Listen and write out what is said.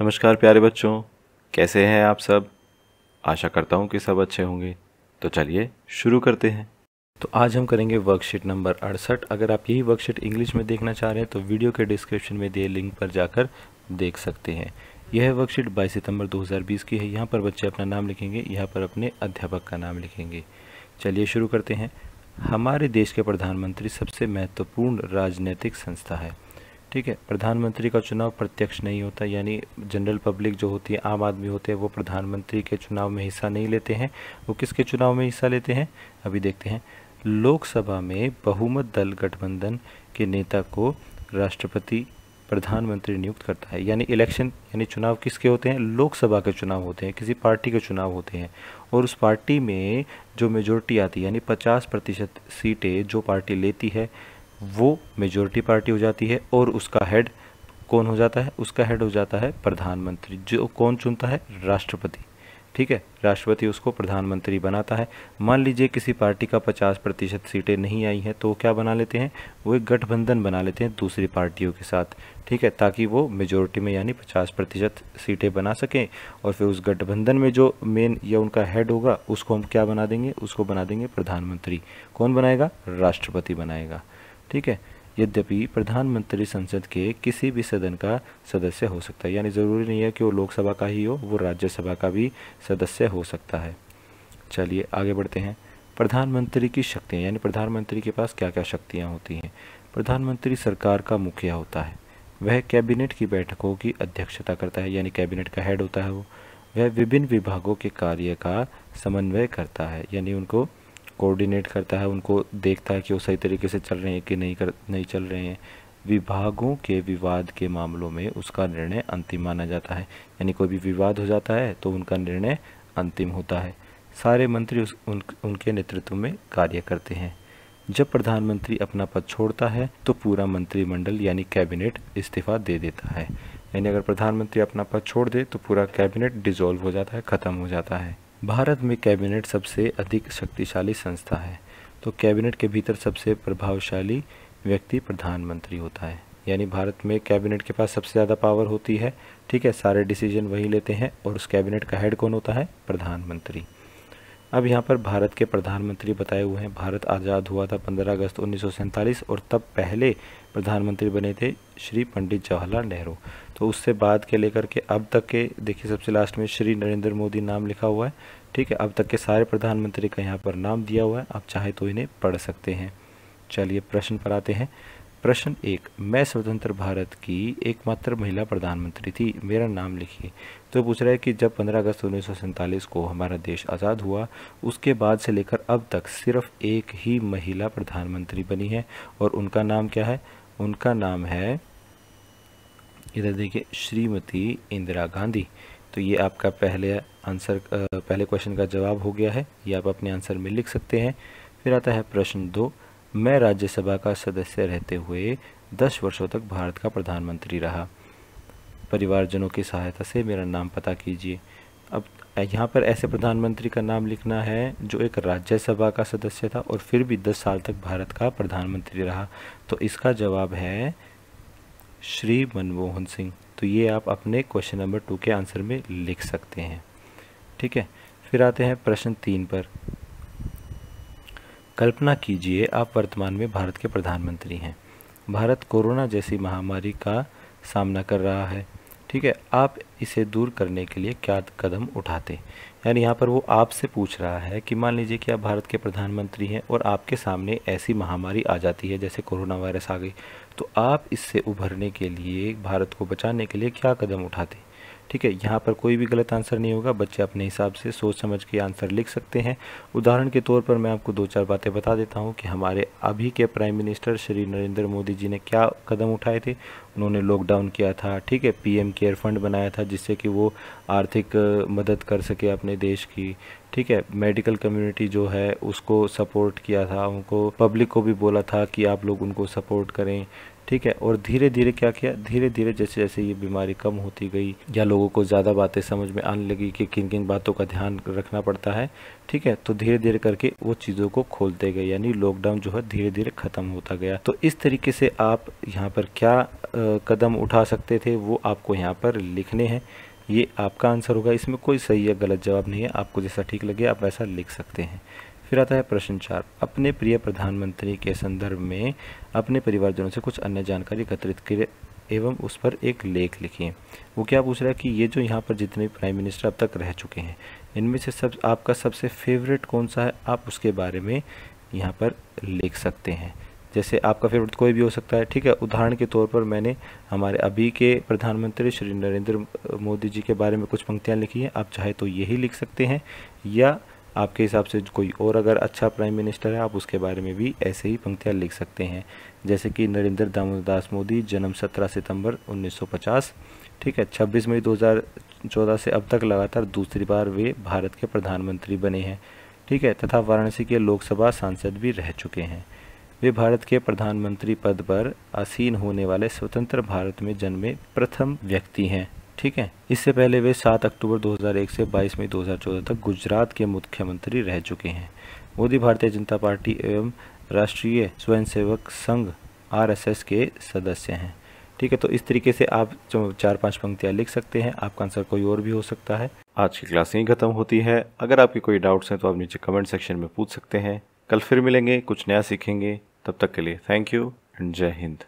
नमस्कार प्यारे बच्चों कैसे हैं आप सब आशा करता हूँ कि सब अच्छे होंगे तो चलिए शुरू करते हैं तो आज हम करेंगे वर्कशीट नंबर अड़सठ अगर आप यही वर्कशीट इंग्लिश में देखना चाह रहे हैं तो वीडियो के डिस्क्रिप्शन में दिए लिंक पर जाकर देख सकते हैं यह वर्कशीट 22 सितंबर 2020 की है यहाँ पर बच्चे अपना नाम लिखेंगे यहाँ पर अपने अध्यापक का नाम लिखेंगे चलिए शुरू करते हैं हमारे देश के प्रधानमंत्री सबसे महत्वपूर्ण राजनीतिक संस्था है ठीक है प्रधानमंत्री का चुनाव प्रत्यक्ष नहीं होता यानी जनरल पब्लिक जो होती है आम आदमी होते हैं वो प्रधानमंत्री के चुनाव में हिस्सा नहीं लेते हैं वो किसके चुनाव में हिस्सा लेते हैं अभी देखते हैं लोकसभा में बहुमत दल गठबंधन के नेता को राष्ट्रपति प्रधानमंत्री नियुक्त करता है यानी इलेक्शन यानी चुनाव किसके होते हैं लोकसभा के चुनाव होते हैं किसी पार्टी के चुनाव होते हैं और उस पार्टी में जो मेजोरिटी आती है यानी 50 प्रतिशत सीटें जो पार्टी लेती है वो मेजोरिटी पार्टी हो जाती है और उसका हेड कौन हो जाता है उसका हेड हो जाता है प्रधानमंत्री जो कौन चुनता है राष्ट्रपति ठीक है राष्ट्रपति उसको प्रधानमंत्री बनाता है मान लीजिए किसी पार्टी का 50 प्रतिशत सीटें नहीं आई हैं तो क्या बना लेते हैं वो एक गठबंधन बना लेते हैं दूसरी पार्टियों के साथ ठीक है ताकि वो मेजोरिटी में यानी 50 प्रतिशत सीटें बना सकें और फिर उस गठबंधन में जो मेन या उनका हेड होगा उसको हम क्या बना देंगे उसको बना देंगे प्रधानमंत्री कौन बनाएगा राष्ट्रपति बनाएगा ठीक है यद्यपि प्रधानमंत्री संसद के किसी भी सदन का सदस्य हो सकता है यानी ज़रूरी नहीं है कि वो लोकसभा का ही हो वो राज्यसभा का भी सदस्य हो सकता है चलिए आगे बढ़ते हैं प्रधानमंत्री की शक्तियाँ यानी प्रधानमंत्री के पास क्या क्या शक्तियाँ होती हैं प्रधानमंत्री सरकार का मुखिया होता है वह कैबिनेट की बैठकों की अध्यक्षता करता है यानी कैबिनेट का हेड होता है वो वह विभिन्न विभागों के कार्य का समन्वय करता है यानी उनको कोऑर्डिनेट करता है उनको देखता है कि वो सही तरीके से चल रहे हैं कि नहीं कर नहीं चल रहे हैं विभागों के विवाद के मामलों में उसका निर्णय अंतिम माना जाता है यानी कोई भी विवाद हो जाता है तो उनका निर्णय अंतिम होता है सारे मंत्री उस उन, उनके नेतृत्व में कार्य करते हैं जब प्रधानमंत्री अपना पद छोड़ता है तो पूरा मंत्रिमंडल यानी कैबिनेट इस्तीफा दे देता है यानी अगर प्रधानमंत्री अपना पद छोड़ दे तो पूरा कैबिनेट डिजोल्व हो जाता है ख़त्म हो जाता है भारत में कैबिनेट सबसे अधिक शक्तिशाली संस्था है तो कैबिनेट के भीतर सबसे प्रभावशाली व्यक्ति प्रधानमंत्री होता है यानी भारत में कैबिनेट के पास सबसे ज़्यादा पावर होती है ठीक है सारे डिसीजन वही लेते हैं और उस कैबिनेट का हेड कौन होता है प्रधानमंत्री अब यहाँ पर भारत के प्रधानमंत्री बताए हुए हैं भारत आज़ाद हुआ था 15 अगस्त उन्नीस और तब पहले प्रधानमंत्री बने थे श्री पंडित जवाहरलाल नेहरू तो उससे बाद के लेकर के अब तक के देखिए सबसे लास्ट में श्री नरेंद्र मोदी नाम लिखा हुआ है ठीक है अब तक के सारे प्रधानमंत्री का यहाँ पर नाम दिया हुआ है आप चाहे तो इन्हें पढ़ सकते हैं चलिए प्रश्न पर आते हैं प्रश्न एक मैं स्वतंत्र भारत की एकमात्र महिला प्रधानमंत्री थी मेरा नाम लिखिए तो पूछ रहा है कि जब 15 अगस्त उन्नीस को हमारा देश आज़ाद हुआ उसके बाद से लेकर अब तक सिर्फ एक ही महिला प्रधानमंत्री बनी है और उनका नाम क्या है उनका नाम है इधर देखिए श्रीमती इंदिरा गांधी तो ये आपका पहले आंसर पहले क्वेश्चन का जवाब हो गया है ये आप अपने आंसर में लिख सकते हैं फिर आता है प्रश्न दो मैं राज्यसभा का सदस्य रहते हुए दस वर्षों तक भारत का प्रधानमंत्री रहा परिवारजनों की सहायता से मेरा नाम पता कीजिए अब यहाँ पर ऐसे प्रधानमंत्री का नाम लिखना है जो एक राज्यसभा का सदस्य था और फिर भी दस साल तक भारत का प्रधानमंत्री रहा तो इसका जवाब है श्री मनमोहन सिंह तो ये आप अपने क्वेश्चन नंबर टू के आंसर में लिख सकते हैं ठीक है फिर आते हैं प्रश्न तीन पर कल्पना कीजिए आप वर्तमान में भारत के प्रधानमंत्री हैं भारत कोरोना जैसी महामारी का सामना कर रहा है ठीक है आप इसे दूर करने के लिए क्या कदम उठाते यानी यहाँ पर वो आपसे पूछ रहा है कि मान लीजिए कि आप भारत के प्रधानमंत्री हैं और आपके सामने ऐसी महामारी आ जाती है जैसे कोरोना वायरस आ गई तो आप इससे उभरने के लिए भारत को बचाने के लिए क्या कदम उठाते ठीक है यहाँ पर कोई भी गलत आंसर नहीं होगा बच्चे अपने हिसाब से सोच समझ के आंसर लिख सकते हैं उदाहरण के तौर पर मैं आपको दो चार बातें बता देता हूँ कि हमारे अभी के प्राइम मिनिस्टर श्री नरेंद्र मोदी जी ने क्या कदम उठाए थे उन्होंने लॉकडाउन किया था ठीक है पीएम केयर फंड बनाया था जिससे कि वो आर्थिक मदद कर सके अपने देश की ठीक है मेडिकल कम्युनिटी जो है उसको सपोर्ट किया था उनको पब्लिक को भी बोला था कि आप लोग उनको सपोर्ट करें ठीक है और धीरे धीरे क्या किया धीरे धीरे जैसे जैसे ये बीमारी कम होती गई या लोगों को ज़्यादा बातें समझ में आने लगी कि किन किन बातों का ध्यान रखना पड़ता है ठीक है तो धीरे धीरे करके वो चीज़ों को खोलते गए यानी लॉकडाउन जो है धीरे धीरे ख़त्म होता गया तो इस तरीके से आप यहाँ पर क्या कदम उठा सकते थे वो आपको यहाँ पर लिखने हैं ये आपका आंसर होगा इसमें कोई सही या गलत जवाब नहीं है आपको जैसा ठीक लगे आप वैसा लिख सकते हैं फिर आता है प्रश्न चार अपने प्रिय प्रधानमंत्री के संदर्भ में अपने परिवारजनों से कुछ अन्य जानकारी एकत्रित करें एवं उस पर एक लेख लिखिए वो क्या पूछ रहा है कि ये जो यहाँ पर जितने प्राइम मिनिस्टर अब तक रह चुके हैं इनमें से सब आपका सबसे फेवरेट कौन सा है आप उसके बारे में यहाँ पर लिख सकते हैं जैसे आपका फेवरेट कोई भी हो सकता है ठीक है उदाहरण के तौर पर मैंने हमारे अभी के प्रधानमंत्री श्री नरेंद्र मोदी जी के बारे में कुछ पंक्तियाँ लिखी हैं आप चाहे तो यही लिख सकते हैं या आपके हिसाब से कोई और अगर अच्छा प्राइम मिनिस्टर है आप उसके बारे में भी ऐसे ही पंक्तियाँ लिख सकते हैं जैसे कि नरेंद्र दामोदास मोदी जन्म 17 सितंबर 1950 ठीक है 26 मई 2014 से अब तक लगातार दूसरी बार वे भारत के प्रधानमंत्री बने हैं ठीक है तथा वाराणसी के लोकसभा सांसद भी रह चुके हैं वे भारत के प्रधानमंत्री पद पर आसीन होने वाले स्वतंत्र भारत में जन्मे प्रथम व्यक्ति हैं ठीक है इससे पहले वे 7 अक्टूबर 2001 से 22 मई 2014 तक गुजरात के मुख्यमंत्री रह चुके हैं मोदी भारतीय जनता पार्टी एवं राष्ट्रीय स्वयंसेवक संघ आरएसएस के सदस्य हैं ठीक है तो इस तरीके से आप चार पांच पंक्तियाँ लिख सकते हैं आपका आंसर कोई और भी हो सकता है आज की क्लास यही ख़त्म होती है अगर आपके कोई डाउट्स हैं तो आप नीचे कमेंट सेक्शन में पूछ सकते हैं कल फिर मिलेंगे कुछ नया सीखेंगे तब तक के लिए थैंक यू एंड जय हिंद